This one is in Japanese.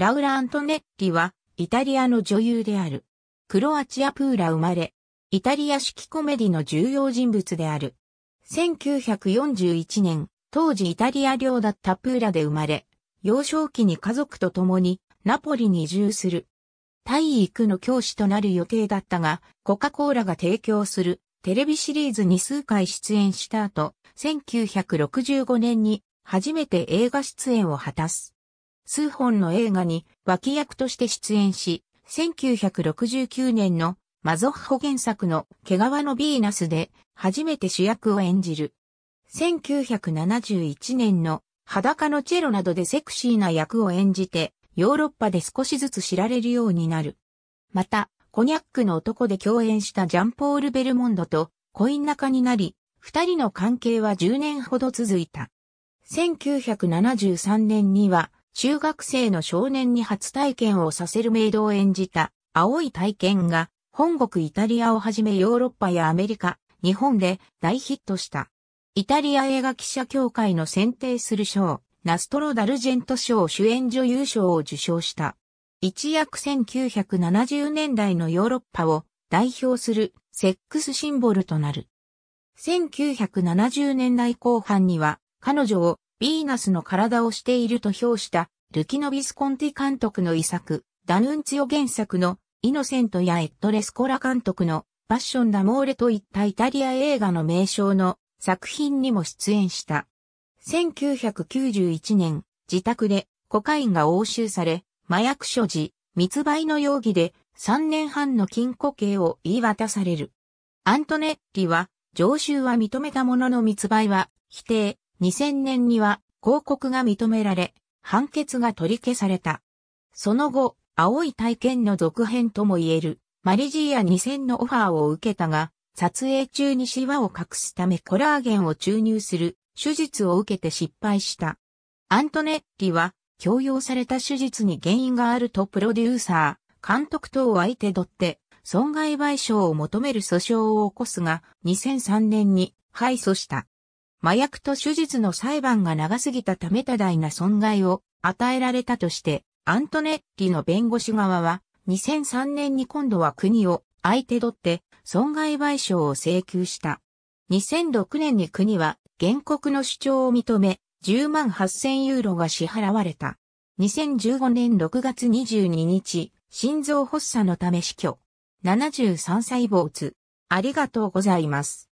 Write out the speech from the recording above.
ラウラ・アントネッリは、イタリアの女優である。クロアチアプーラ生まれ、イタリア式コメディの重要人物である。1941年、当時イタリア領だったプーラで生まれ、幼少期に家族と共にナポリに移住する。体育の教師となる予定だったが、コカ・コーラが提供するテレビシリーズに数回出演した後、1965年に初めて映画出演を果たす。数本の映画に脇役として出演し、1969年のマゾッホ原作の毛皮のヴィーナスで初めて主役を演じる。1971年の裸のチェロなどでセクシーな役を演じてヨーロッパで少しずつ知られるようになる。また、コニャックの男で共演したジャンポール・ベルモンドと恋仲になり、二人の関係は10年ほど続いた。1973年には中学生の少年に初体験をさせるメイドを演じた青い体験が本国イタリアをはじめヨーロッパやアメリカ、日本で大ヒットした。イタリア映画記者協会の選定する賞、ナストロダルジェント賞主演女優賞を受賞した。一躍1970年代のヨーロッパを代表するセックスシンボルとなる。1970年代後半には彼女をヴィーナスの体をしていると評したルキノ・ビスコンティ監督の遺作、ダヌンツィオ原作のイノセントやエットレスコラ監督のパッション・ダモーレといったイタリア映画の名称の作品にも出演した。1991年、自宅でコカインが押収され、麻薬所持、密売の容疑で3年半の禁錮刑を言い渡される。アントネッリは、常習は認めたものの密売は否定、2000年には広告が認められ、判決が取り消された。その後、青い体験の続編とも言える、マリジーア2000のオファーを受けたが、撮影中にシワを隠すためコラーゲンを注入する手術を受けて失敗した。アントネッリは、強要された手術に原因があるとプロデューサー、監督等を相手取って、損害賠償を求める訴訟を起こすが、2003年に敗訴した。麻薬と手術の裁判が長すぎたため多大な損害を与えられたとして、アントネッリの弁護士側は、2003年に今度は国を相手取って損害賠償を請求した。2006年に国は原告の主張を認め、10万8000ユーロが支払われた。2015年6月22日、心臓発作のため死去。73歳没。ありがとうございます。